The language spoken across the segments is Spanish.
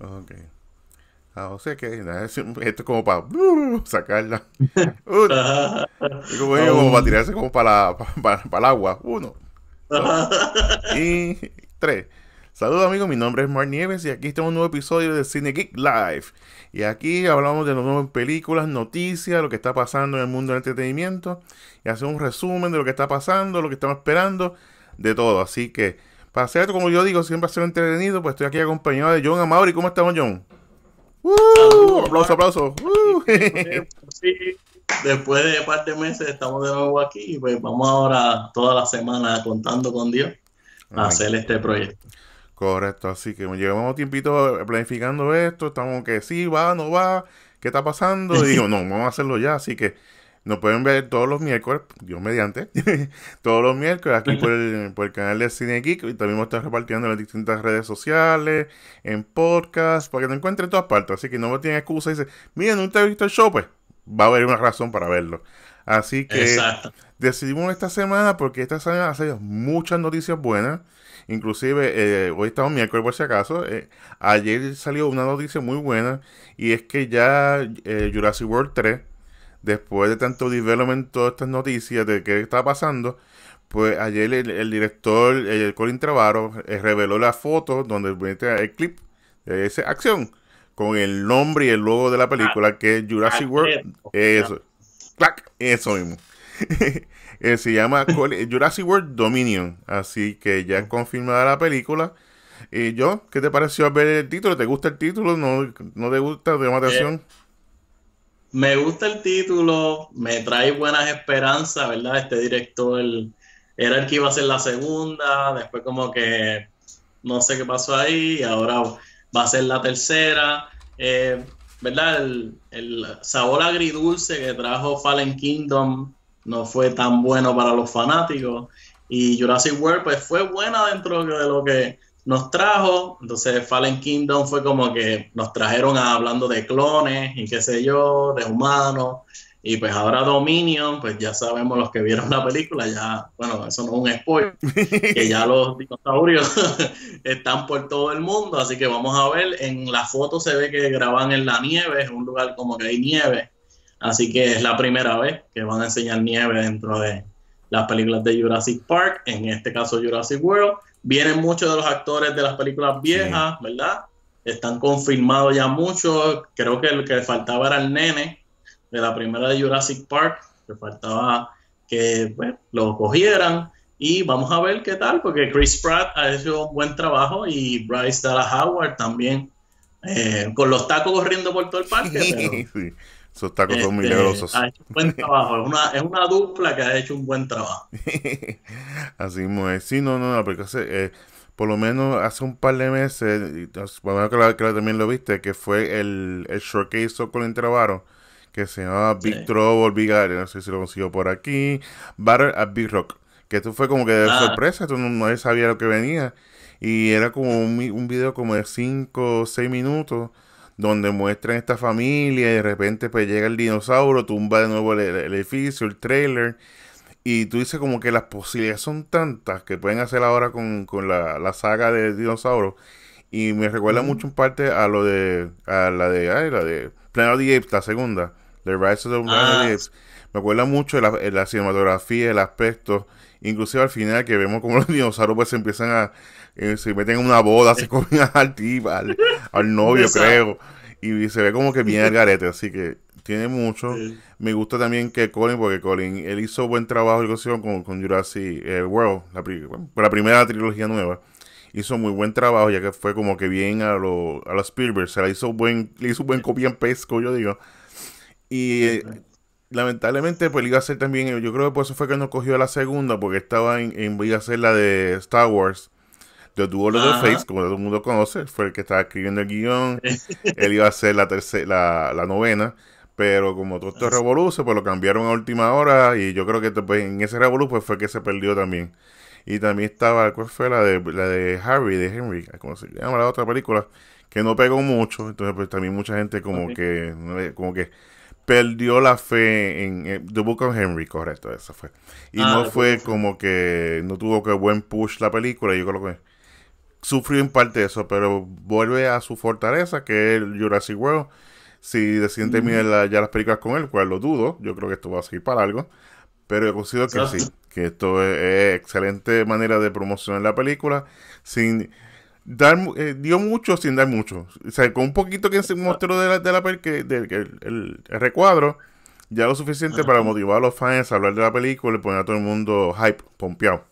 Ok. Ah, o sea que esto es como para sacarla. es como, para tirarse como para, para, para el agua. Uno. Dos, y tres. Saludos amigos, mi nombre es Mar Nieves y aquí en un nuevo episodio de Cine Geek Live. Y aquí hablamos de las nuevas películas, noticias, lo que está pasando en el mundo del entretenimiento y hacemos un resumen de lo que está pasando, lo que estamos esperando, de todo. Así que para hacer esto, como yo digo, siempre ha sido entretenido, pues estoy aquí acompañado de John Amaury. ¿Cómo estamos, John? ¡Uh! aplauso, aplauso. Sí, después de un par de meses estamos de nuevo aquí y pues vamos ahora toda la semana contando con Dios a hacer este proyecto. Correcto, así que llevamos tiempito planificando esto, estamos que sí, va, no va, qué está pasando, y digo, no, vamos a hacerlo ya, así que nos pueden ver todos los miércoles, Dios mediante, todos los miércoles aquí por el, canal de Cine Geek. Y también vamos a repartiendo en las distintas redes sociales, en podcast, para que te encuentren en todas partes. Así que no tienen excusa y dicen, miren, no te he visto el show, pues va a haber una razón para verlo. Así que decidimos esta semana, porque esta semana ha salido muchas noticias buenas. Inclusive, eh, hoy estamos miércoles por si acaso. Eh, ayer salió una noticia muy buena y es que ya eh, Jurassic World 3 después de tanto development, todas estas noticias de qué está pasando, pues ayer el, director Colin Trevorrow eh, reveló la foto donde el clip de esa acción con el nombre y el logo de la ah, película que es Jurassic ah, World. Eso. Eso mismo. Eh, se llama Jurassic World Dominion. Así que ya es confirmada la película. ¿Y yo? ¿Qué te pareció ver el título? ¿Te gusta el título? ¿No, te gusta? ¿Te llama eh, atención? me gusta el título, me trae buenas esperanzas, ¿verdad? Este director era el que iba a ser la segunda, después como que no sé qué pasó ahí, ahora va a ser la tercera. Eh, ¿Verdad? El, el, sabor agridulce que trajo Fallen Kingdom no fue tan bueno para los fanáticos. Y Jurassic World, pues fue buena dentro de lo que nos trajo, entonces Fallen Kingdom fue como que nos trajeron hablando de clones y qué sé yo, de humanos, y pues ahora Dominion, pues ya sabemos los que vieron la película, ya, bueno, eso no es un spoiler, que ya los dinosaurios están por todo el mundo, así que vamos a ver, en la foto se ve que graban en la nieve, es un lugar como que hay nieve, así que es la primera vez que van a enseñar nieve dentro de las películas de Jurassic Park, en este caso Jurassic World, vienen muchos de los actores de las películas viejas, ¿verdad? Están confirmados ya muchos. Creo que el que faltaba era el nene de la primera de Jurassic Park, Le faltaba que pues, lo cogieran. Y vamos a ver qué tal, porque Chris Pratt ha hecho un buen trabajo y Bryce Dallas Howard también. Eh, con los tacos corriendo por todo el parque, pero Esos tacos son este, milagrosos. Ha hecho un buen trabajo. Es una, es una, dupla que ha hecho un buen trabajo. Así mismo es. Sí, no, no, porque eh, por lo menos hace un par de meses, por lo menos que, también lo viste, que fue el, el short que con Travaro que se llamaba Big Trouble, Big Area, no sé si lo consiguió por aquí, Barrel at Big Rock, que esto fue como que de ah. sorpresa, tú no, no, sabía lo que venía, y era como un, un video como de 5 o 6 minutos, donde muestran esta familia y de repente pues llega el dinosaurio, tumba de nuevo el, edificio, el trailer. Y tú dices como que las posibilidades son tantas que pueden hacer ahora con, con la, la, saga de dinosauro, Y me recuerda mucho en parte a lo de, a la de, ay, la de Planet of the la segunda, The Rise of ah, Me acuerda mucho la cinematografía, el aspecto. Inclusive al final que vemos como los dinosaurios pues se empiezan a... Eh, se meten en una boda, se comen al tipo, al, novio creo. Y, se ve como que viene el garete, así que tiene mucho. Me gusta también que Colin, porque Colin, él hizo buen trabajo con, con Jurassic eh, World, la, primera trilogía nueva. Hizo muy buen trabajo, ya que fue como que bien a los a Spielberg. Se la hizo buen, le hizo buen copia en pesco, yo digo. Y lamentablemente, pues iba a ser también. Eh, yo creo que por eso fue que no cogió la segunda, porque estaba en, iba a ser la de Star Wars. The Duel of the Face, como todo el mundo conoce, fue el que estaba escribiendo el guión. él iba a ser la, tercera, la, novena. Pero como todo esto revolucionó, pues lo cambiaron a última hora. Y yo creo que pues, en ese revolucionó, pues, fue que se perdió también. Y también estaba, ¿cuál fue la de, la de Harry, de Henry? ¿Cómo se llama la otra película? Que no pegó mucho. Entonces, pues también mucha gente como que eh, como que perdió la fe en, The Book of Henry, correcto, eso fue. Y ah, no fue como que no tuvo que buen push la película, yo creo que sufrió en parte eso, pero vuelve a su fortaleza, que es el Jurassic World. Si deciden terminar ya las películas con él, cual lo dudo, yo creo que esto va a seguir para algo, pero yo considero que sí, que esto es, es excelente manera de promocionar la película sin eh, dio mucho sin dar mucho. O con un poquito que se mostró de la, de la el, recuadro, ya lo suficiente para motivar a los fans a hablar de la película y poner a todo el mundo hype, pompeado.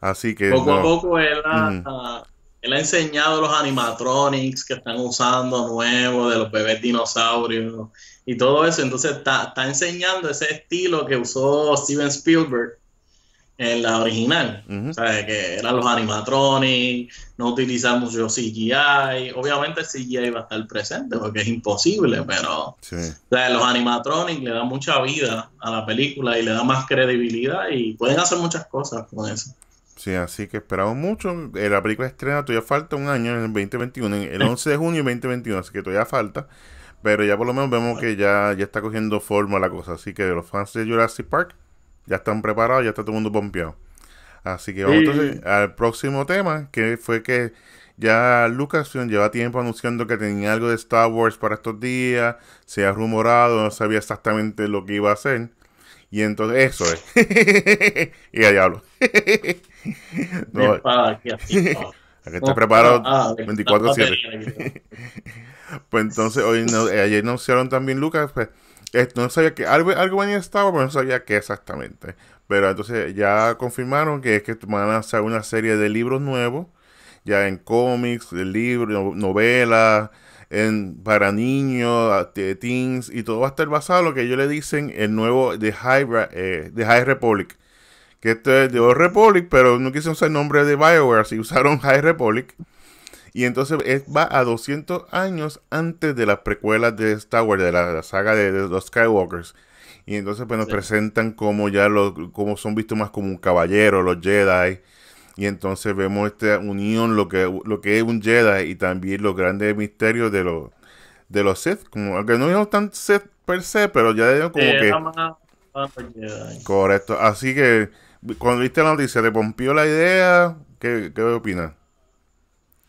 Así que. Poco a poco él ha, él ha, enseñado los animatronics que están usando nuevos, de los bebés dinosaurios y todo eso. Entonces está, está enseñando ese estilo que usó Steven Spielberg en la original. que eran los animatronics, no utilizamos mucho CGI. Obviamente el CGI va a estar presente porque es imposible, pero los animatronics le dan mucha vida a la película y le dan más credibilidad y pueden hacer muchas cosas con eso. Sí, así que esperamos mucho. Eh, la película estrena, todavía falta un año, en el 2021, el 11 de junio 2021, así que todavía falta. Pero ya por lo menos vemos que ya, ya está cogiendo forma la cosa. Así que los fans de Jurassic Park, ya están preparados, ya está todo mundo pompeado. Así que vamos entonces al próximo tema, que fue que ya Lucasfilm lleva tiempo anunciando que tenía algo de Star Wars para estos días, se ha rumorado, no sabía exactamente lo que iba a hacer. Y entonces, eso es. y ah, ah, ahí hablo. no, Aquí está preparado 24-7. pues entonces, hoy eh, ayer anunciaron también, Lucas, pues, eh, no sabía que algo, algo venía estaba, pero no sabía qué exactamente. Pero entonces ya confirmaron que es que van a hacer una serie de libros nuevos, ya en cómics, libros, novelas, en, para niños, teens, y todo va a estar basado en lo que ellos le dicen el nuevo de eh, High, Republic. Que esto es de Old Republic, pero no quisieron usar el nombre de Bioware, así usaron High Republic. Y entonces eh, va a 200 años antes de las precuelas de Star Wars, de la, saga de, los Skywalkers. Y entonces pues nos presentan como ya los, como son vistos más como un caballero, los Jedi. Y entonces vemos esta unión, lo que, lo que es un Jedi y también los grandes misterios de los, de los Sith. Como, aunque no vimos tan Sith per se, pero ya como eh, que... Correcto. Así que cuando viste la noticia, ¿te pompió la idea? ¿Qué, qué opinas?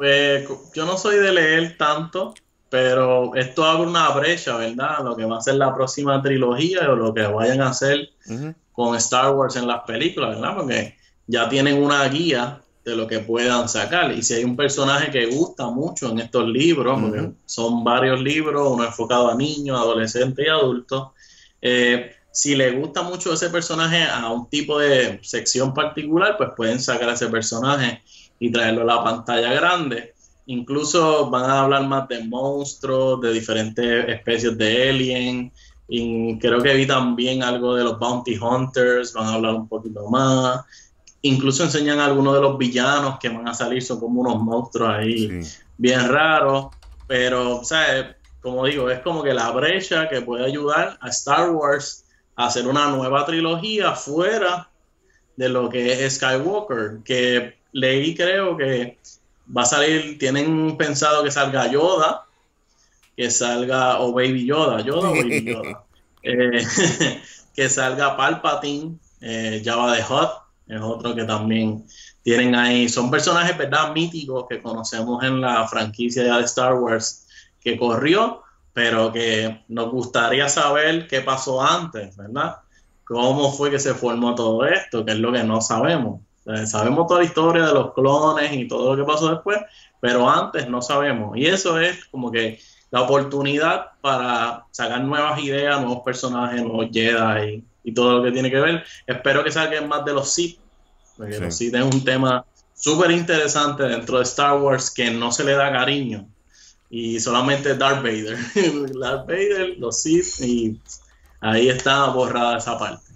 Pues, yo no soy de leer tanto, pero esto abre una brecha, ¿verdad? Lo que va a ser la próxima trilogía o lo que vayan a hacer con Star Wars en las películas, ¿verdad? Porque ya tienen una guía de lo que puedan sacar. Y si hay un personaje que gusta mucho en estos libros, porque son varios libros, uno enfocado a niños, adolescentes y adultos, eh, si le gusta mucho ese personaje a un tipo de sección particular, pues pueden sacar ese personaje y traerlo a la pantalla grande. Incluso van a hablar más de monstruos, de diferentes especies de alien. Y creo que vi también algo de los Bounty Hunters, van a hablar un poquito más. Incluso enseñan a algunos de los villanos que van a salir, son como unos monstruos ahí bien raros. Pero, ¿sabes? Como digo, es como que la brecha que puede ayudar a Star Wars a hacer una nueva trilogía fuera de lo que es Skywalker, que leí creo que va a salir, tienen pensado que salga Yoda, que salga o Baby Yoda, Yoda o Baby Yoda, eh, que salga Palpatine, eh, Java de Hot, es otro que también tienen ahí, son personajes, ¿verdad? Míticos que conocemos en la franquicia de Star Wars que corrió, pero que nos gustaría saber qué pasó antes, ¿verdad? ¿Cómo fue que se formó todo esto? Que es lo que no sabemos. Eh, sabemos toda la historia de los clones y todo lo que pasó después, pero antes no sabemos. Y eso es como que la oportunidad para sacar nuevas ideas, nuevos personajes, nuevos Jedi y, todo lo que tiene que ver. Espero que salgan más de los Sith, porque los Sith es un tema súper interesante dentro de Star Wars que no se le da cariño. Y solamente Darth Vader. Darth Vader, los Sith, y ahí está borrada esa parte.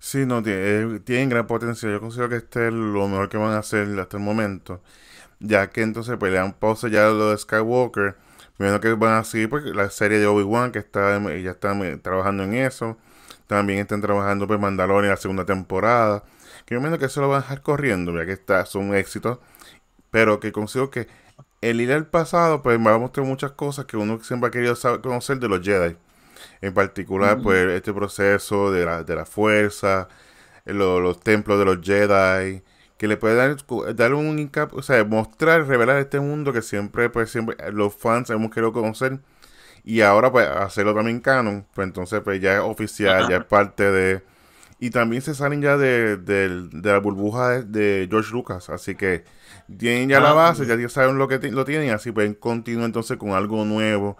Sí, no, eh, tienen tiene gran potencial. Yo considero que este es lo mejor que van a hacer hasta el momento. Ya que entonces pues le han pausa ya lo de Skywalker. Primero que van a seguir pues, la serie de Obi-Wan, que está, ya están eh, trabajando en eso. También están trabajando pues Mandalorian la segunda temporada. Que que eso lo van a dejar corriendo, ya que está, son éxitos. Pero que considero que el ir al pasado, pues va a mostrar muchas cosas que uno siempre ha querido saber, conocer de los Jedi. En particular, pues este proceso de la, de la fuerza, los templos de los Jedi, que le puede dar, dar un hincapié, o sea, mostrar, revelar este mundo que siempre, pues siempre eh, los fans hemos querido conocer. Y ahora, pues, hacerlo también canon, pues entonces, pues ya es oficial, ya es parte de... Y también se salen ya de, la burbuja de, George Lucas, así que tienen ya la ah, base, ya ya saben lo que lo tienen, así pueden continuar entonces con algo nuevo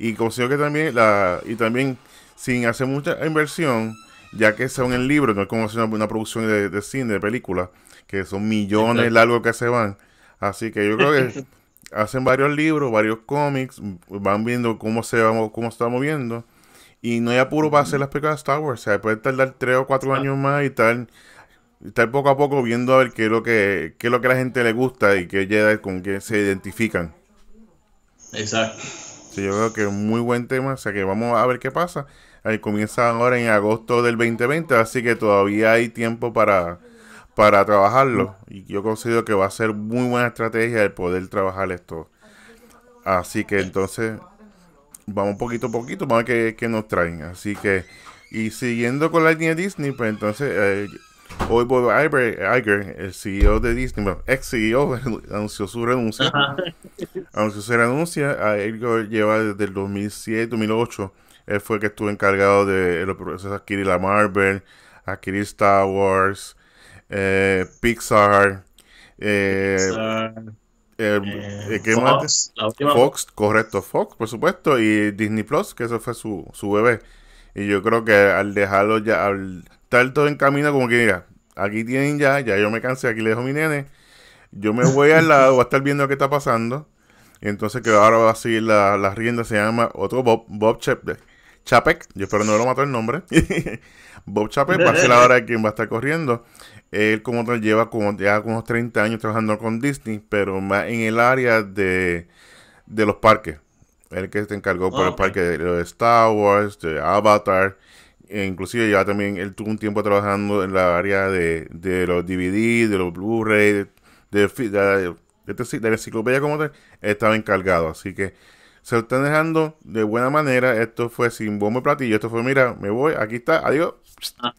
y considero que también la y también sin hacer mucha inversión ya que son en libros no es como hacer una, producción de, de, cine de película que son millones Exacto. largos que se van así que yo creo que hacen varios libros varios cómics van viendo cómo se va cómo se está moviendo y no hay apuro para hacer las películas de Star Wars o sea puede tardar tres o cuatro años más y tal estar poco a poco viendo a ver qué es lo que qué es lo que la gente le gusta y qué llega con qué se identifican exacto yo creo que es muy buen tema, o sea que vamos a ver qué pasa. Ahí comienza ahora en agosto del 2020, así que todavía hay tiempo para, para trabajarlo. Y yo considero que va a ser muy buena estrategia el poder trabajar esto. Así que entonces vamos poquito a poquito, vamos a ver qué, nos traen. Así que, y siguiendo con la línea Disney, pues entonces eh, Hoy Bob Iger, el CEO de Disney, ex CEO, anunció su renuncia. Anunció su renuncia. a Iger lleva desde el 2007, 2008. Él fue el que estuvo encargado de los procesos adquirir la Marvel, adquirir Star Wars, eh, Pixar. Eh, eh, Fox, correcto, Fox, por supuesto, y Disney Plus, que eso fue su, su bebé. Y yo creo que al dejarlo ya, al estar todo en camino, como que mira, aquí tienen ya, ya yo me cansé, aquí le dejo mi nene. Yo me voy al lado, voy a estar viendo qué está pasando. entonces que ahora va a seguir la, rienda, se llama otro Bob, Bob Chapek. yo espero no lo mato el nombre. Bob Chapek va a ser la hora de quien va a estar corriendo. Él como tal lleva como, ya unos 30 años trabajando con Disney, pero más en el área de, los parques. Él que se encargó por el ah, parque de, de Star Wars, de Avatar. Eh, inclusive ya también él tuvo un tiempo trabajando en la área de, los DVD, de los Blu-ray, este de, la enciclopedia como tal, estaba encargado. Así que se lo están dejando de buena manera. Esto fue sin bombo y platillo. Esto fue, mira, me voy, aquí está, adiós. Ah,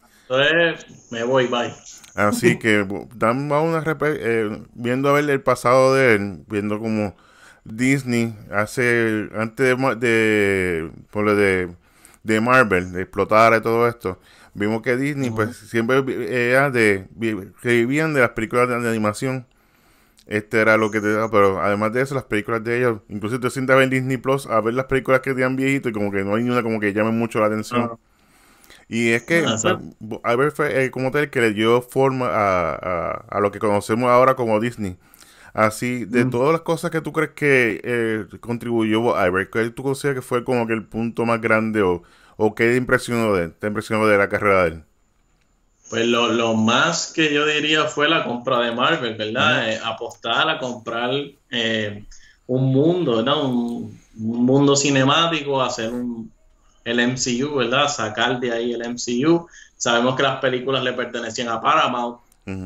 me voy, bye. Así que una eh, viendo a ver el pasado de él, viendo como Disney hace antes de, de por lo de de Marvel, de explotar y todo esto, vimos que Disney pues siempre era eh, ah, de vivían de las películas de, animación. Este era lo que te daba, pero además de eso, las películas de ellos, incluso te sientas en Disney Plus a ver las películas que te dan viejito y como que no hay ninguna como que llame mucho la atención. Y es que ver, ah, fue eh, como tal que le dio forma a, a, lo que conocemos ahora como Disney. Así, de mm. todas las cosas que tú crees que eh, contribuyó a ¿qué tú consideras que fue como que el punto más grande o, qué te impresionó de, te impresionó de la carrera de él? Pues lo, más que yo diría fue la compra de Marvel, ¿verdad? Eh, apostar a comprar eh, un mundo, ¿verdad? Un, un mundo cinemático, hacer un, el MCU, ¿verdad? Sacar de ahí el MCU. Sabemos que las películas le pertenecían a Paramount,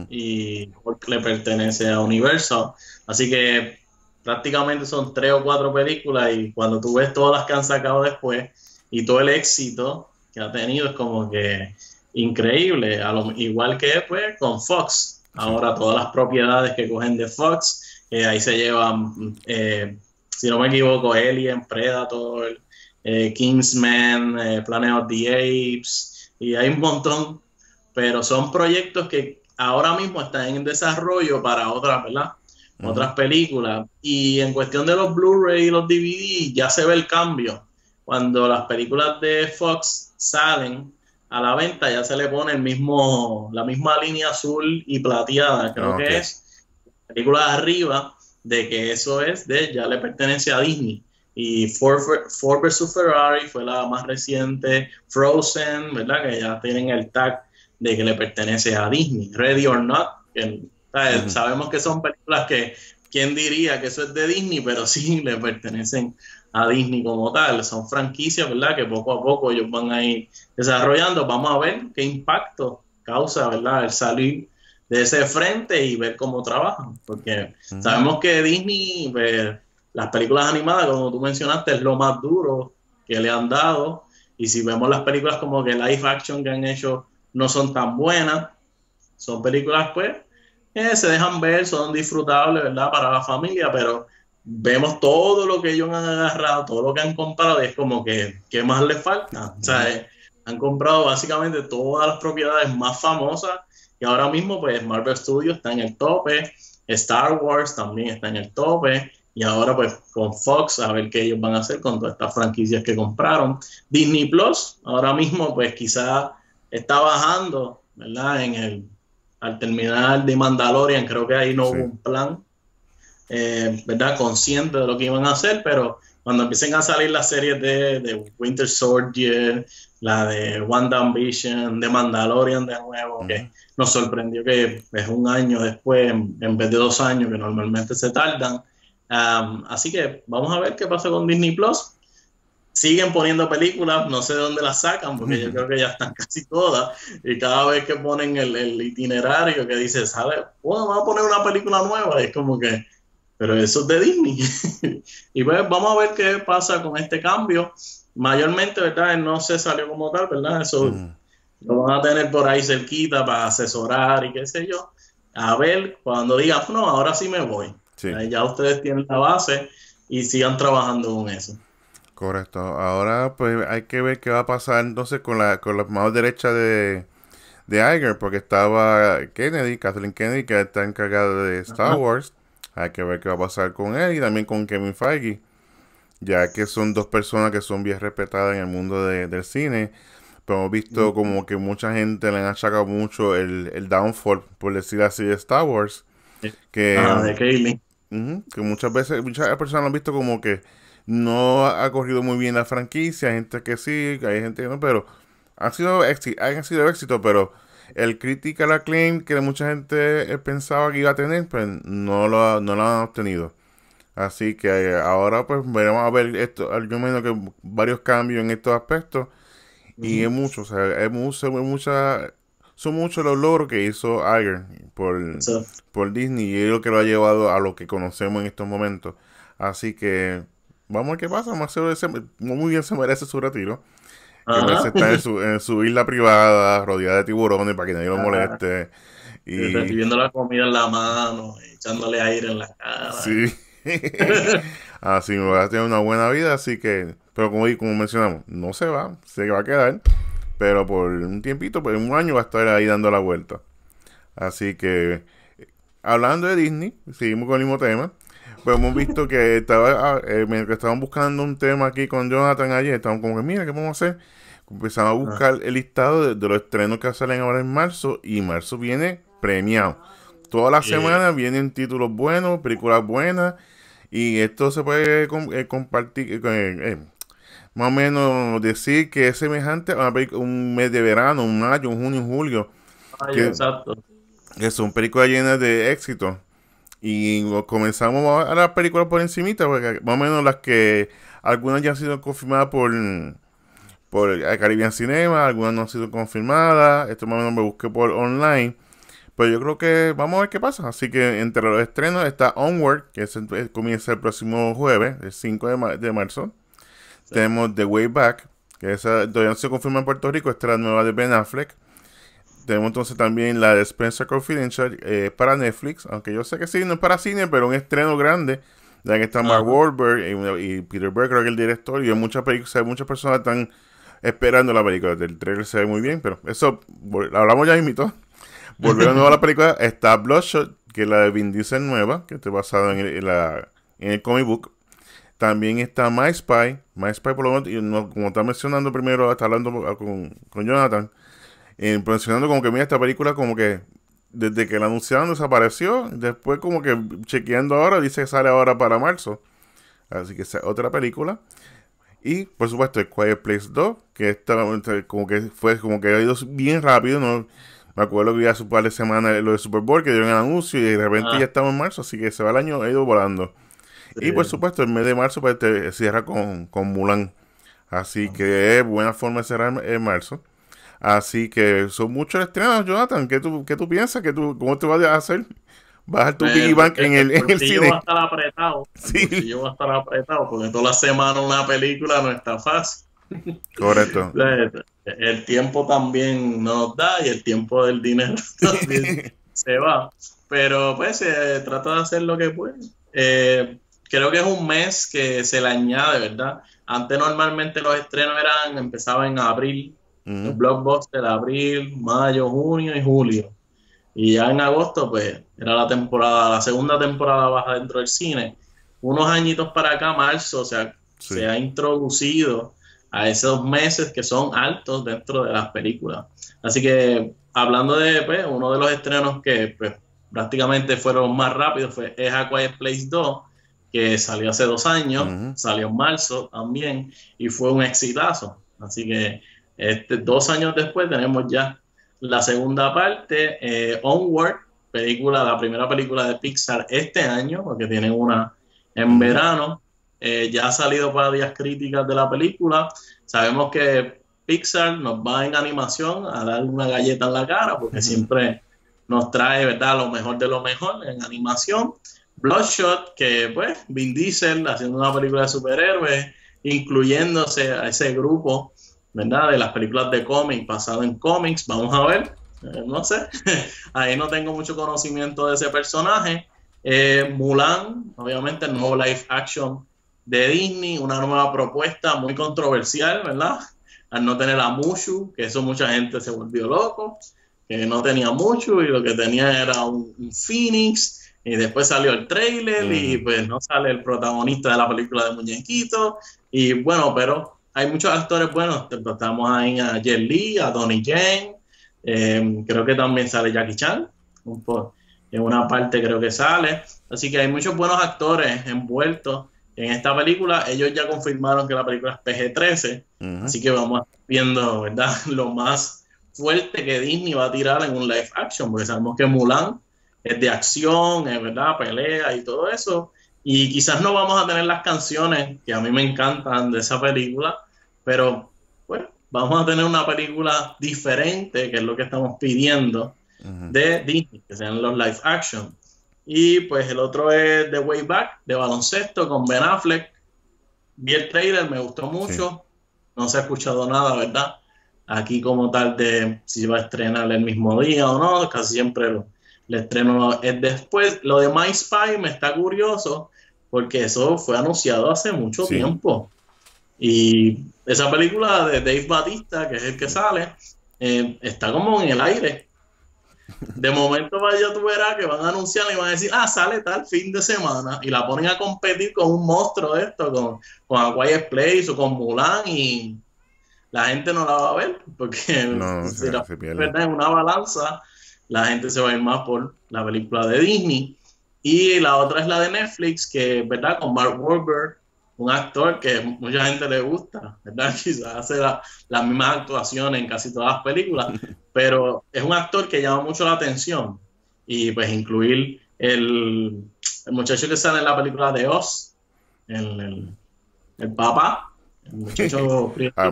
y le pertenece a Universal. Así que prácticamente son tres o cuatro películas y cuando tú ves todas las que han sacado después y todo el éxito que ha tenido es como que increíble, igual que pues, con Fox. Ahora todas las propiedades que cogen de Fox, eh, ahí se llevan, eh, si no me equivoco, Alien, Predator, eh, Kingsman, Planet of the Apes, y hay un montón, pero son proyectos que ahora mismo está en desarrollo para otras, ¿verdad? Otras películas. Y en cuestión de los Blu-ray y los DVD, ya se ve el cambio. Cuando las películas de Fox salen a la venta, ya se le pone el mismo, la misma línea azul y plateada, creo que es. Película de arriba, de que eso es de, ya le pertenece a Disney. Y Ford, Ford vs. Ferrari fue la más reciente, Frozen, ¿verdad? Que ya tienen el tag de que le pertenece a Disney. Ready or Not, sabemos que son películas que, ¿quién diría que eso es de Disney? Pero sí, le pertenecen a Disney como tal. Son franquicias, ¿verdad? Que poco a poco ellos van a ir desarrollando. Vamos a ver qué impacto causa, ¿verdad? El salir de ese frente y ver cómo trabajan. Porque sabemos que Disney, pues, las películas animadas, como tú mencionaste, es lo más duro que le han dado. Y si vemos las películas como que live action que han hecho no son tan buenas. Son películas, pues, eh, se dejan ver, son disfrutables, ¿verdad? Para la familia, pero vemos todo lo que ellos han agarrado, todo lo que han comprado, es como que, ¿qué más les falta? O sea, eh, han comprado básicamente todas las propiedades más famosas y ahora mismo, pues, Marvel Studios está en el tope, Star Wars también está en el tope, y ahora, pues, con Fox, a ver qué ellos van a hacer con todas estas franquicias que compraron. Disney Plus, ahora mismo, pues, quizá está bajando, ¿verdad? En el, al terminar de Mandalorian, creo que ahí no hubo un plan, eh, ¿verdad? Consciente de lo que iban a hacer, pero cuando empiecen a salir las series de, de Winter Soldier, la de One Ambition, de Mandalorian de nuevo, que nos sorprendió que es un año después, en, vez de dos años que normalmente se tardan. así que vamos a ver qué pasa con Disney Plus siguen poniendo películas, no sé de dónde las sacan, porque yo creo que ya están casi todas, y cada vez que ponen el, itinerario que dice, vamos a poner una película nueva, es como que, pero eso es de Disney. y pues vamos a ver qué pasa con este cambio. Mayormente, ¿verdad? No se salió como tal, ¿verdad? Eso lo van a tener por ahí cerquita para asesorar y qué sé yo. A ver, cuando digan, no, ahora sí me voy. ya ustedes tienen la base y sigan trabajando con eso. Correcto. Ahora pues hay que ver qué va a pasar entonces con la, con la mano derecha de, de Iger, porque estaba Kennedy, Kathleen Kennedy, que está encargada de Star Wars. Hay que ver qué va a pasar con él y también con Kevin Feige, ya que son dos personas que son bien respetadas en el mundo del cine. Pero hemos visto como que mucha gente le han achacado mucho el, el downfall, por decir así, de Star Wars. Que, ah, de Kaylee. que muchas veces, muchas personas lo han visto como que no ha corrido muy bien la franquicia, hay gente que sí, hay gente que no, pero ha sido éxito, ha sido éxito, pero el critical acclaim que mucha gente eh, pensaba que iba a tener, pues no lo, no lo han obtenido. Así que eh, ahora pues veremos a ver esto, yo imagino que varios cambios en estos aspectos y es mucho, o sea, es mucho, son muchos los logros que hizo Iron por, por Disney y es lo que lo ha llevado a lo que conocemos en estos momentos. Así que Vamos a ver qué pasa. Más se, muy bien se merece su retiro. Que pues, está en su, su, isla privada, rodeada de tiburones para que nadie lo moleste. Y... Recibiendo la comida en la mano, echándole aire en la cara. así me va a tener una buena vida, así que. Pero como, como mencionamos, no se va, se va a quedar. Pero por un tiempito, por un año va a estar ahí dando la vuelta. Así que, eh, hablando de Disney, seguimos con el mismo tema. Pues hemos visto que estaba, ah, eh, estaban buscando un tema aquí con Jonathan ayer, estaban como que, mira, ¿qué vamos a hacer? Empezamos a buscar el listado de, los estrenos que salen ahora en marzo y marzo viene premiado. Todas las semanas vienen títulos buenos, películas buenas y esto se puede eh, eh, compartir, más o menos decir que es semejante a un mes de verano, un mayo, un junio, un julio. exacto. que son películas llenas de éxito. Y comenzamos a las películas por encimita, porque más o menos las que algunas ya han sido confirmadas por, por Caribbean Cinema, algunas no han sido confirmadas, esto más o menos me busqué por online. Pero yo creo que vamos a ver qué pasa. Así que entre los estrenos está Onward, que eh, comienza el próximo jueves, el 5 de, marzo. Tenemos The Way Back, que esa todavía no se confirma en Puerto Rico, esta es la nueva de Ben Affleck. Tenemos entonces también la de Spencer Confidential eh, para Netflix, aunque yo sé que sí, no es para cine, pero un estreno grande. Ya que está Mark Wahlberg eh, y, Peter Berg, creo que el director, y hay muchas películas, muchas personas están esperando la película. El trailer se ve muy bien, pero eso hablamos ya invito. Volviendo a la película, está Bloodshot, que es la de Vin Diesel nueva, que está basada en, el, el comic book. También está My Spy. My Spy, por lo menos, y como está mencionando primero, está hablando ah, con, con Jonathan. Eh, impresionando como que mira esta película como que desde que la anunciaron desapareció, después como que chequeando ahora, dice que sale ahora para marzo. Así que es otra película. Y por supuesto, el Quiet Place 2, que estaba como que fue como que ha ido bien rápido. No, me acuerdo que ya hace un par de semanas lo de Super Bowl, que dieron el anuncio y de repente ah. ya estamos en marzo, así que se va el año, ha ido volando. Y por supuesto, el mes de marzo pues, cierra con, con Mulan. Así ah. que es buena forma de cerrar en marzo. Así que son muchos estrenos, Jonathan. ¿Qué tú, qué tú piensas? ¿Qué tú, ¿Cómo te vas a hacer? Bajar tu en el, en el cine. va a estar apretado. Sí. yo va a estar apretado porque toda la semana una película no está fácil. Correcto. El tiempo también nos da y el tiempo del dinero se va. Pero pues se eh, trata de hacer lo que puede. Eh, creo que es un mes que se le añade, ¿verdad? Antes normalmente los estrenos eran, empezaban en abril, el blockbuster abril, mayo, junio y julio. Y ya en agosto, pues, era la temporada, la segunda temporada baja dentro del cine. Unos añitos para acá, marzo, o sea, se ha introducido a esos meses que son altos dentro de las películas. Así que, hablando de pues, uno de los estrenos que pues, prácticamente fueron más rápidos fue es Quiet Place 2, que salió hace dos años, salió en marzo también, y fue un exitazo. Así que este, dos años después tenemos ya la segunda parte, eh, Onward, película, la primera película de Pixar este año, porque tienen una en verano. Eh, ya ha salido para días críticas de la película. Sabemos que Pixar nos va en animación a dar una galleta en la cara, porque siempre nos trae, ¿verdad?, lo mejor de lo mejor en animación. Bloodshot, que pues Vin Diesel haciendo una película de superhéroes, incluyéndose a ese grupo de las películas de cómics, basado en cómics, vamos a ver, eh, no sé, ahí no tengo mucho conocimiento de ese personaje. Eh, Mulan, obviamente el nuevo live action de Disney, una nueva propuesta muy controversial, ¿verdad? Al no tener a Mushu, que eso mucha gente se volvió loco, que no tenía Mushu y lo que tenía era un, Phoenix. Y después salió el trailer y pues no sale el protagonista de la película de muñequito. Y bueno, pero hay muchos actores buenos. Estamos ahí a eh, Jet Li, a Donnie Jane, eh, creo que también sale Jackie Chan. Un en una parte creo que sale. Así que hay muchos buenos actores envueltos en esta película. Ellos ya confirmaron que la película es PG-13. Así que vamos viendo, ¿verdad? Lo más fuerte que Disney va a tirar en un live action, porque sabemos que Mulan es de acción, es verdad, pelea y todo eso. Y quizás no vamos a tener las canciones que a mí me encantan de esa película, pero, bueno, vamos a tener una película diferente, que es lo que estamos pidiendo, de Disney, que sean los live action. Y pues el otro es The Way Back, de baloncesto, con Ben Affleck. Vi el trailer, me gustó mucho. No se ha escuchado nada, ¿verdad? Aquí como tal de si va a estrenar el mismo día o no, casi siempre lo, estreno es después. Lo de My Spy me está curioso, porque eso fue anunciado hace mucho tiempo. Y esa película de Dave Batista, que es el que sale, eh, está como en el aire. De momento vaya pues, tú verás que van a anunciar y van a decir, ah, sale tal fin de semana. Y la ponen a competir con un monstruo de esto, con, con Place o con Mulan y la gente no la va a ver porque no, en una balanza, la gente se va a ir más por la película de Disney. Y la otra es la de Netflix, que, ¿verdad? Con Mark Wahlberg un actor que mucha gente le gusta, ¿verdad? Quizás hace las mismas actuaciones en casi todas las películas, pero es un actor que llama mucho la atención. Y pues incluir el, muchacho que sale en la película de Oz, el, el, el papá, el muchacho es ah,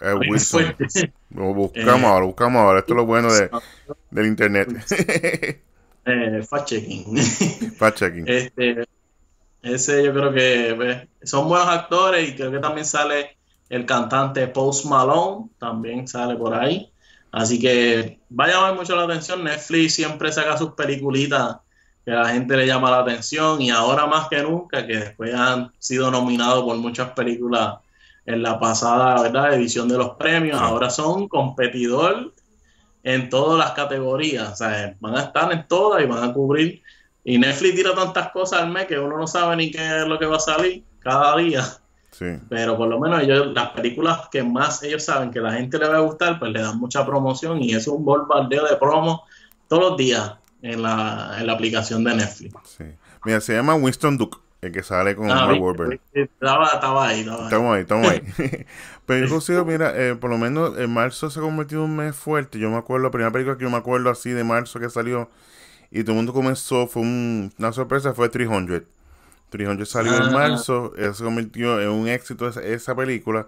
eh, Wilson. buscamos eh, ahora, buscamos ahora. Esto es lo bueno de, del internet. eh, fact checking. Este, ese yo creo que pues, son buenos actores y creo que también sale el cantante Post Malone, también sale por ahí. Así que va a llamar mucho la atención. Netflix siempre saca sus peliculitas que a la gente le llama la atención y ahora más que nunca, que después han sido nominados por muchas películas en la pasada ¿verdad? edición de los premios, ahora son competidor en todas las categorías, o sea, van a estar en todas y van a cubrir y Netflix tira tantas cosas al mes que uno no sabe ni qué es lo que va a salir cada día. Pero por lo menos ellos, las películas que más ellos saben que la gente le va a gustar, pues le dan mucha promoción y es un bombardeo de promo todos los días en la, en la aplicación de Netflix. Mira, se llama Winston Duke, el que sale con Robert ah, Mark Estaba, ahí, estaba ahí. Estamos ahí, estamos ahí. Pero mira, eh, por lo menos en marzo se ha convertido en un mes fuerte. Yo me acuerdo, la primera película que yo me acuerdo así de marzo que salió y todo el mundo comenzó, fue un, una sorpresa, fue 300. 300 salió en marzo, se convirtió en un éxito esa, película.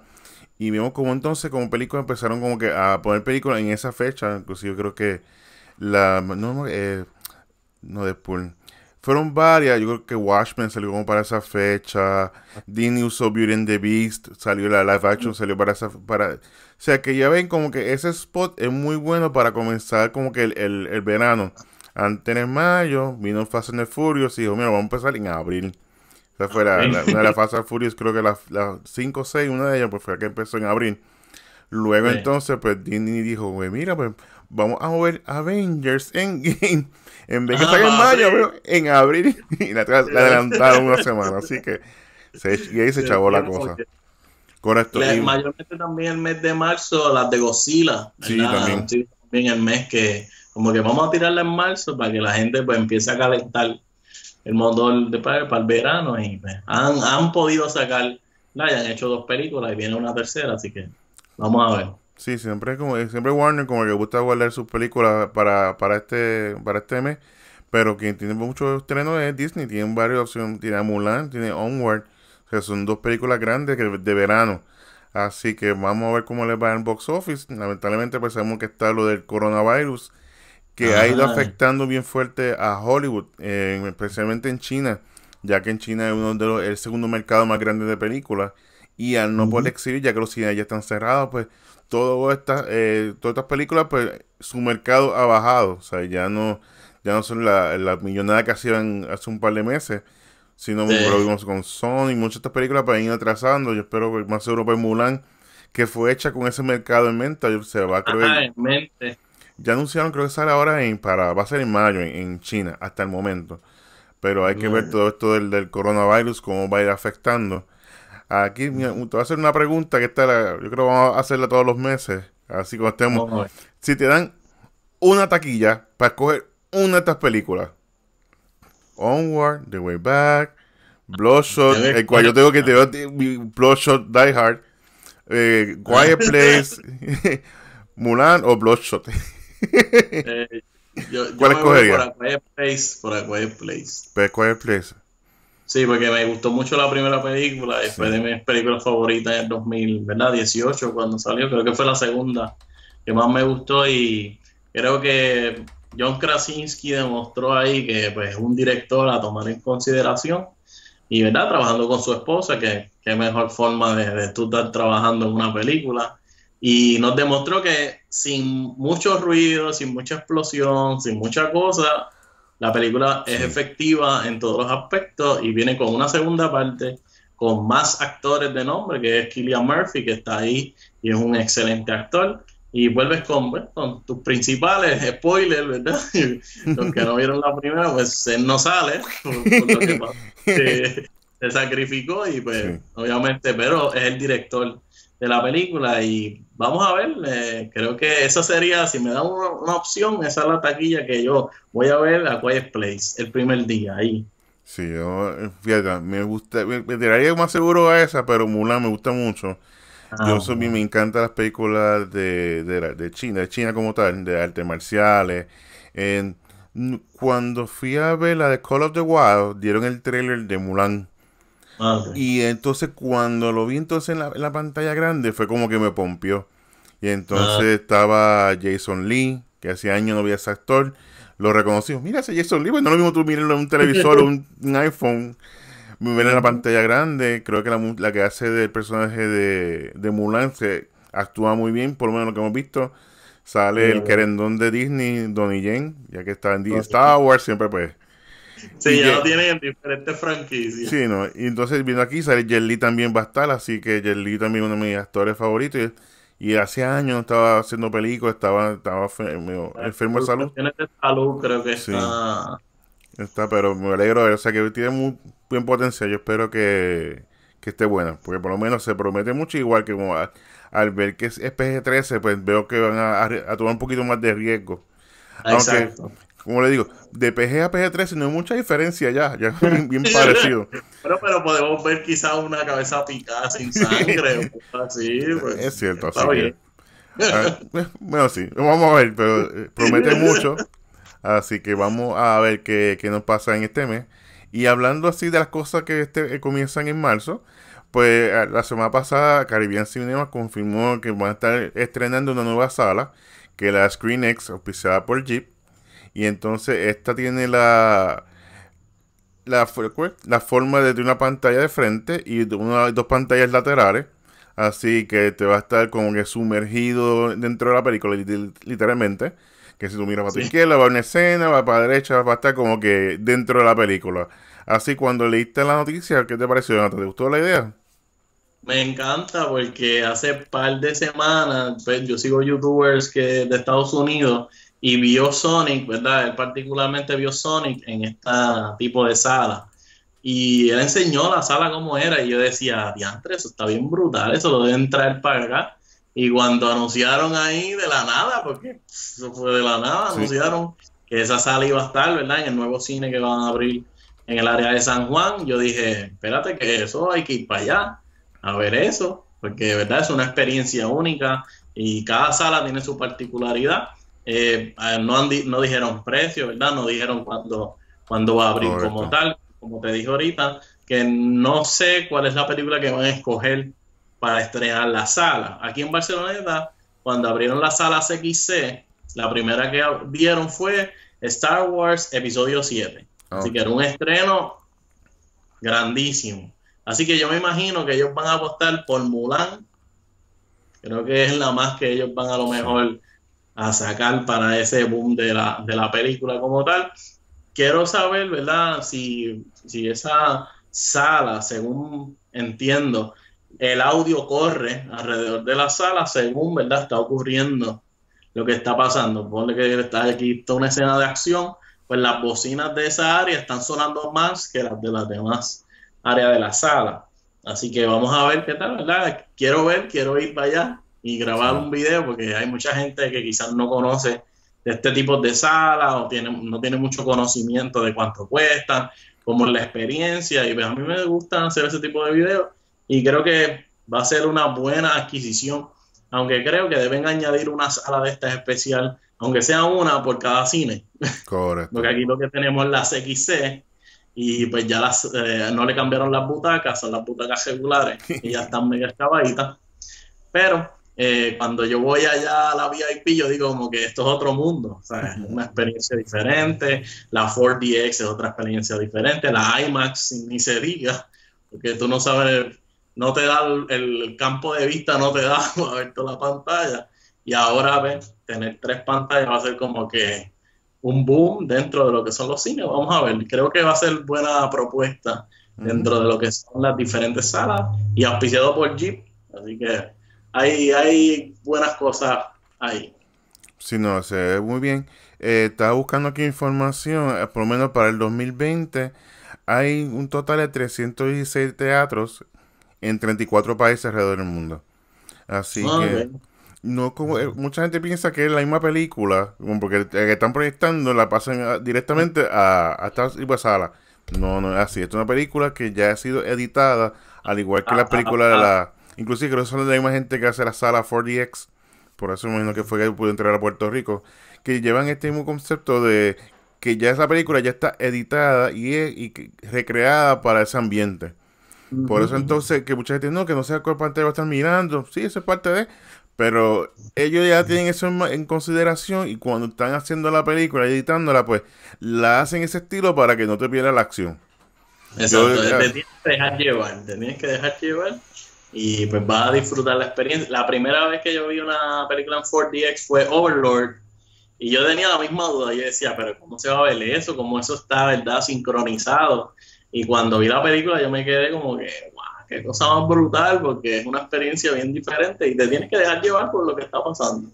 Y vimos como entonces, como películas empezaron como que a poner películas en esa fecha. Inclusive yo creo que la... No, eh, no, después... Fueron varias, yo creo que Watchmen salió como para esa fecha, Disney usó Beauty and the Beast, salió la live action, salió para esa... Para, o sea que ya ven como que ese spot es muy bueno para comenzar como que el, el, el verano. Antes en mayo, vino fase en el Furious y dijo, mira, vamos a empezar en abril. O Esa fue la, la, una de las Furious, creo que las la 5 o 6, una de ellas, pues fue la que empezó en abril. Luego entonces, pues Disney dijo, güey, pues, mira, pues vamos a mover Avengers game. En vez de estar en ah, mayo, pues, en abril. Y la, adelantaron una semana. Así que y ahí se chavó la cosa. Correcto. Le, mayormente también el mes de marzo, las de Godzilla. Sí, también. también el mes que como que vamos a tirarla en marzo para que la gente pues empiece a calentar el motor de, para, el verano y pues, han, podido sacar, ya han hecho dos películas y viene una tercera, así que vamos a ver. Sí, siempre como siempre Warner como que gusta guardar sus películas para, para este para este mes, pero quien tiene muchos estrenos es Disney, tiene varias opciones, tiene Mulan, tiene Onward, o son dos películas grandes que, de verano. Así que vamos a ver cómo les va en box office. Lamentablemente pues que está lo del coronavirus que ha ido afectando bien fuerte a Hollywood, especialmente en China, ya que en China es uno de los, el segundo mercado más grande de películas y al no poder exhibir, ya que los cines ya están cerrados, pues todo eh, todas estas películas, pues su mercado ha bajado, o sea, ya no, ya no son las millonadas que hacían hace un par de meses, sino sí. lo vimos con Sony, muchas de estas películas para pues, ir atrasando, yo espero que más Europa y Mulan, que fue hecha con ese mercado en mente, se va a creer. Ya anunciaron, creo que sale ahora en, para, va a ser en mayo en, China, hasta el momento. Pero hay que ver todo esto del, coronavirus, cómo va a ir afectando. Aquí te voy a hacer una pregunta que está yo creo que vamos a hacerla todos los meses. Así como estemos. si te dan una taquilla para escoger una de estas películas. Onward, The Way Back, Bloodshot, el cual yo tengo que te Bloodshot, Die Hard, eh, Quiet ah. Place, Mulan o Bloodshot. Eh, ¿Cuál escogería? Por A Quiet Place. Por A Place. Pues, Place. Sí, porque me gustó mucho la primera película y fue de mis películas favoritas en el 2018 cuando salió. Creo que fue la segunda que más me gustó y creo que John Krasinski demostró ahí que pues un director a tomar en consideración y verdad trabajando con su esposa que qué mejor forma de, de tú estar trabajando en una película y nos demostró que sin mucho ruido, sin mucha explosión, sin mucha cosa, la película es efectiva en todos los aspectos y viene con una segunda parte con más actores de nombre, que es Killian Murphy, que está ahí y es un excelente actor. Y vuelves con, pues, tus principales spoilers, ¿verdad? los que no vieron la primera, pues él no sale, se, sacrificó y pues obviamente, pero es el director de la película y vamos a ver, eh, creo que esa sería, si me dan una, opción, esa es la taquilla que yo voy a ver a Quiet Place el primer día ahí. Sí, yo, eh, fíjate, me gusta, me, más seguro a esa, pero Mulan me gusta mucho. yo yo ah, soy, me encantan las películas de, China, de China como tal, de artes marciales. cuando fui a ver la de Call of the Wild, dieron el trailer de Mulan Ah, y entonces cuando lo vi entonces en la, pantalla grande fue como que me pompió. Y entonces ah. estaba Jason Lee, que hace años no había ese actor. Lo reconocí. Mira ese Jason Lee, pues no lo mismo tú mirarlo en un televisor o un, iPhone. Me en la pantalla grande. Creo que la, la que hace del personaje de, de Mulan se actúa muy bien, por lo menos lo que hemos visto. Sale el querendón de Disney, Donnie Jane, ya que está en Disney Star Wars, siempre pues Sí, ya lo tienen en diferentes franquicias. Sí, ¿no? Y entonces viendo aquí, sale Jelly también va a estar, así que Jelly también es uno de mis actores favoritos. Y, hace años estaba haciendo películas, estaba, enfermo de salud. Tiene salud, creo que está. Está, pero me alegro de O sea, que tiene muy buen potencial. Yo espero que, esté buena, porque por lo menos se promete mucho, igual que al ver que es, PG-13, pues veo que van a, tomar un poquito más de riesgo. Exacto como le digo, de PG a PG-13 no hay mucha diferencia ya, ya bien, bien parecido. pero, pero podemos ver quizás una cabeza picada sin sangre o así. Pues, es cierto, así eh, bueno, sí, vamos a ver, pero eh, promete mucho. Así que vamos a ver qué, nos pasa en este mes. Y hablando así de las cosas que este, eh, comienzan en marzo, pues la semana pasada Caribbean Cinema confirmó que van a estar estrenando una nueva sala, que es la ScreenX, auspiciada por Jeep, y entonces esta tiene la, la, forma de, una pantalla de frente y dos pantallas laterales. Así que te va a estar como que sumergido dentro de la película, literalmente. Que si tú miras para tu izquierda, va a una escena, va para la derecha, va a estar como que dentro de la película. Así cuando leíste la noticia, ¿qué te pareció, ¿Te gustó la idea? Me encanta porque hace par de semanas, pues, yo sigo youtubers que de Estados Unidos y vio Sonic, ¿verdad? Él particularmente vio Sonic en este tipo de sala. Y él enseñó la sala como era y yo decía, diantre, eso está bien brutal, eso lo deben traer para acá. Y cuando anunciaron ahí de la nada, porque eso fue de la nada, anunciaron que esa sala iba a estar, ¿verdad? En el nuevo cine que van a abrir en el área de San Juan, yo dije, espérate que eso hay que ir para allá a ver eso, porque, ¿verdad? Es una experiencia única y cada sala tiene su particularidad. Eh, eh, no, dijeron precio, ¿verdad? No dijeron cuándo, va a abrir como tal, como te dije ahorita, que no sé cuál es la película que van a escoger para estrenar la sala. Aquí en Barcelona, cuando abrieron la sala XC, la primera que vieron fue Star Wars Episodio 7. Así que era un estreno grandísimo. Así que yo me imagino que ellos van a apostar por Mulan. Creo que es la más que ellos van a lo mejor a sacar para ese boom de la, de la película como tal. Quiero saber, ¿verdad? Si, si esa sala, según entiendo, el audio corre alrededor de la sala según, ¿verdad? Está ocurriendo lo que está pasando. Ponle que está aquí toda una escena de acción, pues las bocinas de esa área están sonando más que las de las demás áreas de la sala. Así que vamos a ver qué tal, ¿verdad? Quiero ver, quiero ir para allá y grabar un video, porque hay mucha gente que quizás no conoce de este tipo de salas o tiene, no tiene mucho conocimiento de cuánto cuesta como la experiencia, y pues a mí me gusta hacer ese tipo de videos y creo que va a ser una buena adquisición, aunque creo que deben añadir una sala de estas especial, aunque sea una por cada cine. Correcto. porque aquí lo que tenemos es las XC, y pues ya las, eh, no le cambiaron las butacas, son las butacas regulares y ya están mega excavaditas, Pero eh, cuando yo voy allá a la VIP, yo digo como que esto es otro mundo, es una experiencia diferente, la 4DX es otra experiencia diferente, la IMAX ni se diga, porque tú no sabes, no te da el, campo de vista, no te da para ver toda la pantalla. Y ahora, ver, tener tres pantallas va a ser como que un boom dentro de lo que son los cines. Vamos a ver, creo que va a ser buena propuesta dentro de lo que son las diferentes salas y auspiciado por Jeep. Así que hay, hay buenas cosas ahí. Sí, no, se ve muy bien. Eh, estaba buscando aquí información, eh, por lo menos para el 2020, hay un total de 316 teatros en 34 países alrededor del mundo. Así ah, que no como, eh, mucha gente piensa que es la misma película, porque que están proyectando la pasan ah, directamente a, a esta pues, sala. No, no es así. es una película que ya ha sido editada, al igual que ah, la película de la Inclusive creo que son de la gente que hace la sala 4DX. Por eso me imagino que fue que pudo entrar a Puerto Rico. Que llevan este mismo concepto de que ya esa película ya está editada y, recreada para ese ambiente. Por eso entonces que mucha gente no, que no sea cuál parte va a estar mirando. Sí, eso es parte de... Pero ellos ya tienen eso en, consideración y cuando están haciendo la película, editándola, pues la hacen ese estilo para que no te pierdas la acción. Exacto, que dejar llevar, que dejar llevar y pues va a disfrutar la experiencia. La primera vez que yo vi una película en 4DX fue Overlord y yo tenía la misma duda, yo decía, pero ¿cómo se va a ver eso? ¿Cómo eso está, verdad, sincronizado? Y cuando vi la película yo me quedé como que, wow, qué cosa más brutal porque es una experiencia bien diferente y te tienes que dejar llevar por lo que está pasando.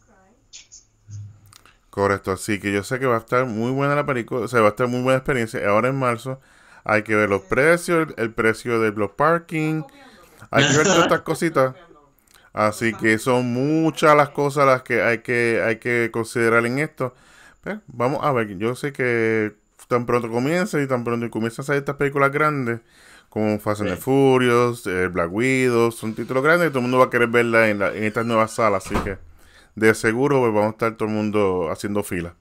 Correcto, así que yo sé que va a estar muy buena la película, o sea, va a estar muy buena experiencia. Ahora en marzo hay que ver los precios, el precio del block parking, hay que ver estas cositas. Así que son muchas las cosas las que hay que, hay que considerar en esto. Pues, vamos a ver, yo sé que tan pronto comienza y tan pronto comienzan a salir estas películas grandes como Fast and the Furious, eh, Black Widow, son títulos grandes y todo el mundo va a querer verla en, en estas nuevas salas, así que de seguro pues, vamos a estar todo el mundo haciendo fila.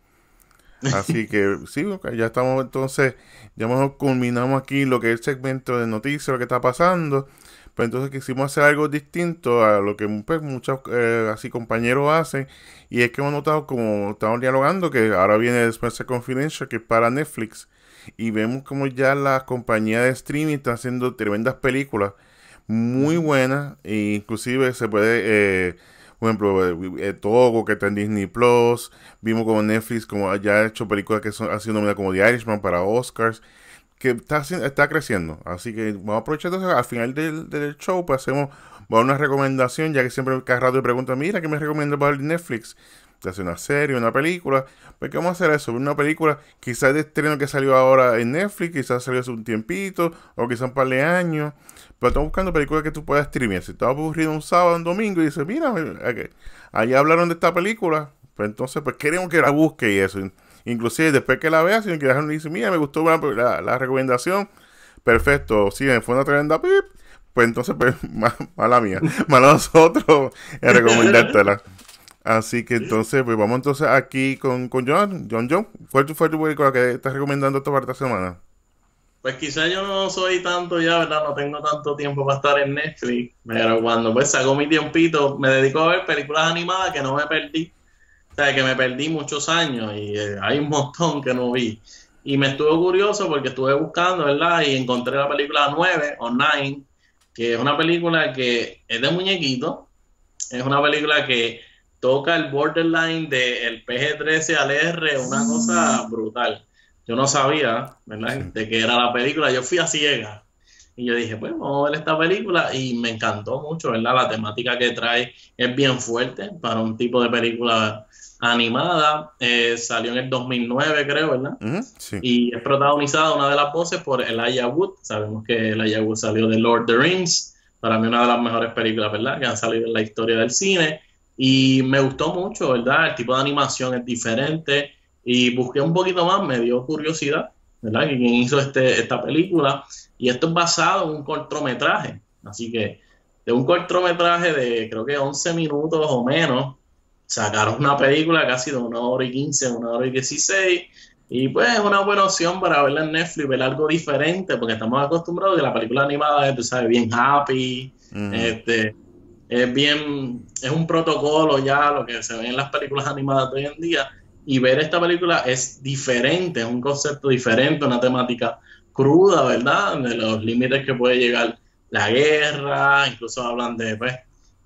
Así que sí, ya estamos entonces, ya mejor culminamos aquí lo que es el segmento de noticias, lo que está pasando. Pero pues entonces quisimos hacer algo distinto a lo que pues, muchos eh, así compañeros hacen. Y es que hemos notado, como estamos dialogando, que ahora viene después Spencer Confidential, que es para Netflix. Y vemos como ya la compañía de streaming está haciendo tremendas películas muy buenas. E inclusive se puede... Eh, por ejemplo, eh, Togo, que está en Disney Plus. Vimos como Netflix como ya ha hecho películas que son, ha sido nominadas como The Irishman para Oscars que está, está creciendo. Así que vamos a aprovechar eso al final del, del show, pues hacemos una recomendación, ya que siempre cada rato me pregunta mira, ¿qué me recomiendas para el Netflix? ¿Te hacer una serie, una película. Pues, ¿qué vamos a hacer eso? Una película quizás de estreno que salió ahora en Netflix, quizás salió hace un tiempito, o quizás un par de años. Pero estamos buscando películas que tú puedas streamear. Si estás aburrido un sábado, un domingo, y dices, mira, eh, eh, allá hablaron de esta película, pues entonces, pues queremos que la busque y eso. Inclusive después que la veas, si me dice, mira, me gustó la, recomendación, perfecto, sí, fue una tremenda pip, pues entonces, pues, mala mía, mala nosotros en recomendártela. Así que entonces, pues vamos entonces aquí con, John. John John, ¿cuál fue tu película que estás recomendando esta semana? Pues quizás yo no soy tanto ya, ¿verdad? No tengo tanto tiempo para estar en Netflix, pero cuando pues saco mi tiempito, me dedico a ver películas animadas que no me perdí o que me perdí muchos años y eh, hay un montón que no vi. Y me estuvo curioso porque estuve buscando, ¿verdad? Y encontré la película 9 o que es una película que es de muñequito. Es una película que toca el borderline del PG-13 al R, una mm. cosa brutal. Yo no sabía, ¿verdad?, de que era la película. Yo fui a ciega. Y yo dije, pues vamos a ver esta película y me encantó mucho, ¿verdad? La temática que trae es bien fuerte para un tipo de película animada. Eh, salió en el 2009, creo, ¿verdad? Y es protagonizada una de las voces por Elijah Wood. Sabemos que Elijah Wood salió de Lord of the Rings, para mí una de las mejores películas, ¿verdad? Que han salido en la historia del cine. Y me gustó mucho, ¿verdad? El tipo de animación es diferente. Y busqué un poquito más, me dio curiosidad, ¿verdad? Que quien hizo este, esta película. Y esto es basado en un cortometraje. Así que de un cortometraje de creo que 11 minutos o menos, sacaron una película casi de una hora y 15, una hora y 16. Y pues es una buena opción para verla en Netflix, ver algo diferente, porque estamos acostumbrados a que la película animada es, tú sabes, bien happy, este, es bien, es un protocolo ya lo que se ve en las películas animadas hoy en día. Y ver esta película es diferente, es un concepto diferente, una temática cruda, ¿verdad? De los límites que puede llegar la guerra, incluso hablan de, pues,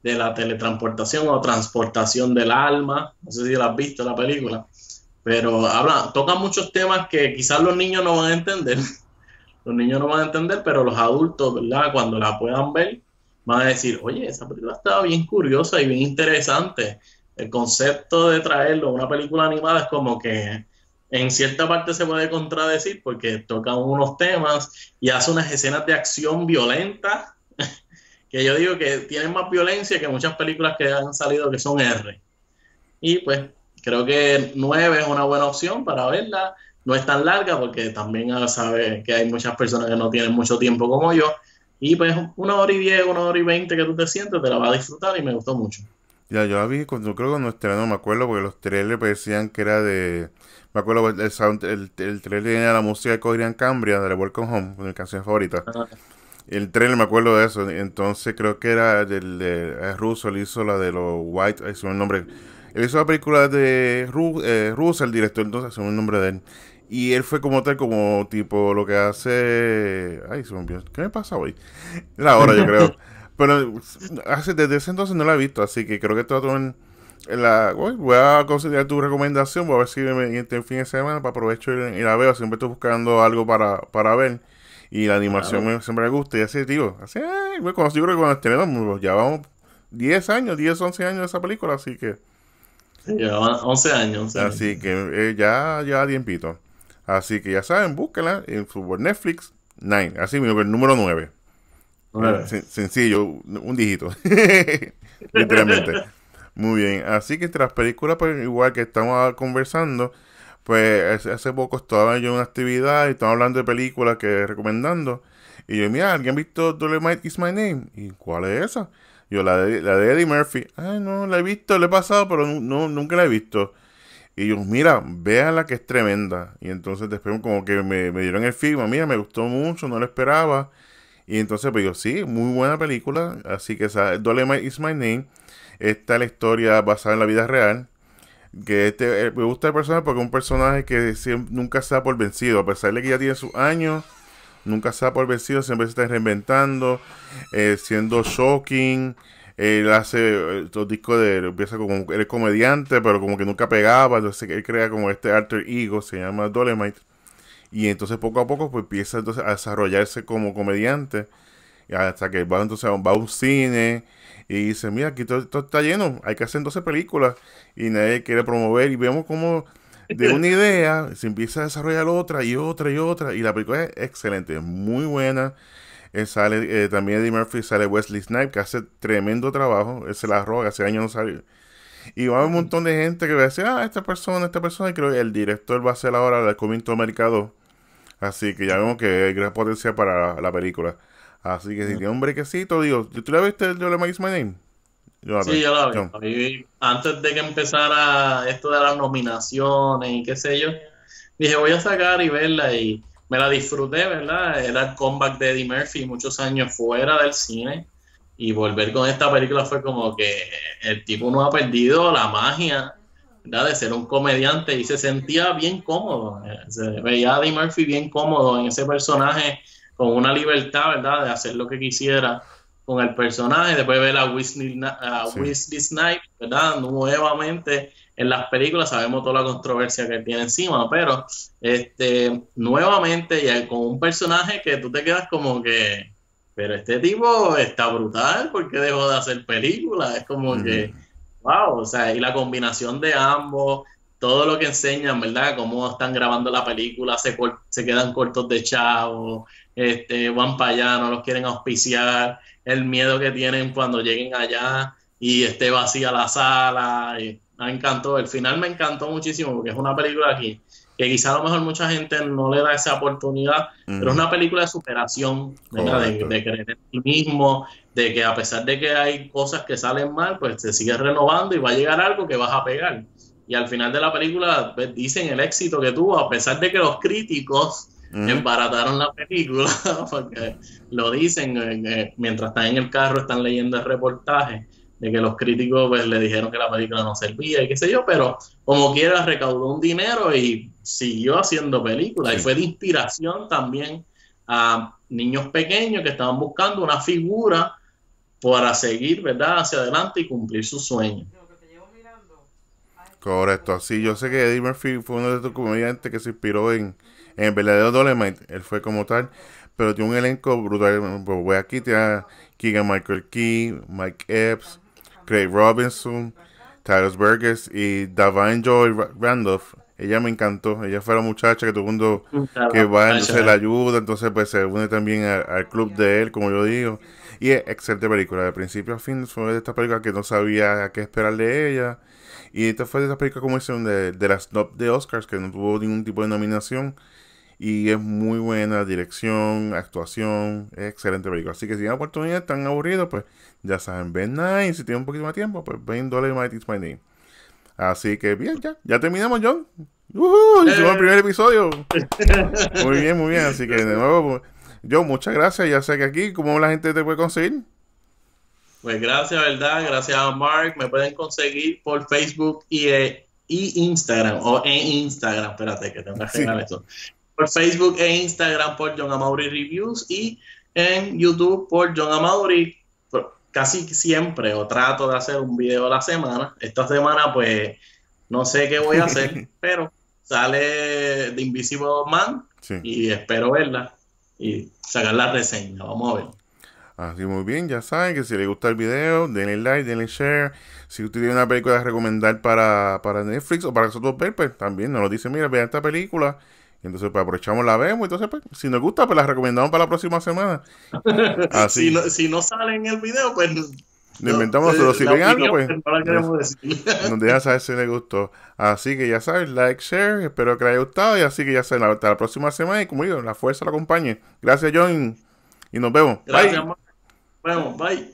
de la teletransportación o transportación del alma, no sé si la has visto la película, pero habla, toca muchos temas que quizás los niños no van a entender, los niños no van a entender, pero los adultos, ¿verdad? Cuando la puedan ver, van a decir, oye, esa película estaba bien curiosa y bien interesante. El concepto de traerlo a una película animada es como que en cierta parte se puede contradecir porque toca unos temas y hace unas escenas de acción violenta que yo digo que tienen más violencia que muchas películas que han salido que son R. Y pues creo que 9 es una buena opción para verla. No es tan larga porque también ah, sabe que hay muchas personas que no tienen mucho tiempo como yo. Y pues una hora y diez, una hora y veinte que tú te sientes, te la vas a disfrutar y me gustó mucho. Ya, yo la vi cuando creo que no estrenó, me acuerdo, porque los trailers parecían que era de. Me acuerdo, el, el, trailer tenía la música de Codrian Cambria, de The Welcome Home, mi canción favorita. Ah. El trailer me acuerdo de eso, entonces creo que era del de, eh, ruso, él hizo la de los White, ahí se el nombre. Él hizo la película de eh, Russo, el director, entonces se me el nombre de él. Y él fue como tal, como tipo lo que hace. Ay, se me olvidó. ¿Qué me pasa hoy? La hora, yo creo. Pero hace, desde ese entonces no la he visto, así que creo que trato en, la. Voy a considerar tu recomendación, voy a ver si me, este fin de semana para aprovecho y, la veo. Siempre estoy buscando algo para, para ver. Y la animación me, siempre me gusta. Y así, tío, así, ay, cuando, yo creo que cuando estrenamos, pues, ya vamos 10 años, 10, 11 años de esa película, así que. 11 años. Así que eh, ya, ya tiempito. Así que ya saben, búsquela en Netflix 9, así mismo, el número 9 sencillo, un dígito. Literalmente. Muy bien. Así que tras películas, pues, igual que estamos conversando, pues hace poco estaba yo en una actividad y estaba hablando de películas que recomendando. Y yo, mira, ¿alguien ha visto my Is My Name? ¿Y cuál es esa? Yo, la de, la de Eddie Murphy. ay no, la he visto, la he pasado, pero nunca la he visto. Y yo, mira, véala que es tremenda. Y entonces después como que me, dieron el film, mira, me gustó mucho, no lo esperaba. Y entonces, pues yo, sí, muy buena película. Así que esa, Dolemite is my name. Esta es la historia basada en la vida real. Que este, eh, me gusta el personaje porque es un personaje que nunca se da por vencido. A pesar de que ya tiene sus años, nunca se da por vencido. Siempre se está reinventando, eh, siendo shocking. Él hace los eh, discos de. Empieza como. Él es comediante, pero como que nunca pegaba. Entonces él crea como este alter ego, se llama Dolemite y entonces poco a poco pues, empieza entonces a desarrollarse como comediante. Hasta que va entonces a un cine y dice, mira, aquí todo, está lleno, hay que hacer 12 películas y nadie quiere promover. Y vemos como de una idea se empieza a desarrollar otra y otra y otra. Y la película es excelente, es muy buena. Eh, sale eh, también Eddie Murphy, sale Wesley Snipe, que hace tremendo trabajo. Él se la roga, hace años no salió. Y va a un montón de gente que va a decir, ah, esta persona, esta persona. Y creo que el director va a ser ahora el de Cominto Mercado. Así que ya vemos que hay gran potencia para la, película. Así que si tiene un brequecito, digo, ¿tú la viste el Your Makes My Name? sí, yo la vi. Antes de que empezara esto de las nominaciones y qué sé yo, dije, voy a sacar y verla y me la disfruté, ¿verdad? Era el comeback de Eddie Murphy muchos años fuera del cine y volver con esta película fue como que el tipo no ha perdido la magia ¿verdad? de ser un comediante y se sentía bien cómodo. Eh, se veía a Eddie Murphy bien cómodo en ese personaje con una libertad ¿verdad? de hacer lo que quisiera con el personaje. Después ver a Whisney Snipes, ¿verdad? nuevamente en las películas, sabemos toda la controversia que tiene encima, pero este, nuevamente y con un personaje que tú te quedas como que pero este tipo está brutal porque dejó de hacer películas. Es como que wow, o sea, y la combinación de ambos, todo lo que enseñan, ¿verdad? Cómo están grabando la película, se, quedan cortos de chavo, este, van para allá, no los quieren auspiciar, el miedo que tienen cuando lleguen allá y esté vacía la sala. Eh, me encantó, el final me encantó muchísimo porque es una película aquí que quizá a lo mejor mucha gente no le da esa oportunidad, pero es una película de superación, De, creer en ti mismo, de que a pesar de que hay cosas que salen mal, pues te sigue renovando y va a llegar algo que vas a pegar. Y al final de la película pues, dicen el éxito que tuvo, a pesar de que los críticos embarataron la película, porque lo dicen, eh, eh, mientras están en el carro, están leyendo el reportaje de que los críticos pues, le dijeron que la película no servía y qué sé yo, pero como quiera recaudó un dinero y siguió haciendo películas y fue de inspiración también a niños pequeños que estaban buscando una figura para seguir, ¿verdad?, hacia adelante y cumplir sus sueños. Correcto, así yo sé que Eddie Murphy fue uno de estos comediantes que se inspiró en, en el Dolemite, él fue como tal, pero tiene un elenco brutal, pues, voy aquí, tiene a Keegan Michael Key, Mike Epps, Craig Robinson, Tyrus Burgess y Davine Joy Randolph. Ella me encantó. Ella fue la muchacha que todo el mundo mm, que va, entonces la ayuda, entonces pues se une también al club de él, como yo digo. Y es excelente película. De principio a fin fue de esta película que no sabía a qué esperar de ella. Y esta fue de esta películas como es de, de las de Oscars, que no tuvo ningún tipo de nominación. Y es muy buena dirección, actuación, excelente película. Así que si tienen oportunidad, están aburridos, pues ya saben, ven Nine. Si tienen un poquito más de tiempo, pues ven dólares Might It's My Name. Así que bien, ya, ya terminamos, John. ¡Uh! hicimos el primer episodio. Muy bien, muy bien. Así que de nuevo, pues, John, muchas gracias. Ya sé que aquí, ¿cómo la gente te puede conseguir? Pues gracias, ¿verdad? Gracias a Mark. Me pueden conseguir por Facebook y, eh, Instagram. O en Instagram, espérate que tengo que hacer. esto. Por Facebook e Instagram por John Amaury Reviews y en YouTube por John Amaury. Pues, casi siempre o trato de hacer un video a la semana. Esta semana pues no sé qué voy a hacer, pero sale de Invisible Man y espero verla y sacar la reseña. Vamos a ver. Así muy bien, ya saben que si les gusta el video, denle like, denle share. Si usted tiene una película a recomendar para, Netflix o para nosotros ver, pues también nos lo dice, mira, vean esta película. Entonces, pues aprovechamos, la vemos. Entonces, pues, si nos gusta, pues la recomendamos para la próxima semana. si, no, sale en el video, pues nos inventamos eh, otro Si algo, pues. saber si les gustó. Así que ya sabes, like, share. Espero que les haya gustado. Y así que ya saben, hasta la próxima semana. Y como digo, la fuerza lo acompañe. Gracias, John. Y nos vemos. bye. vemos. Bye.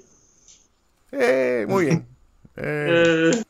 Eh, muy bien. Eh.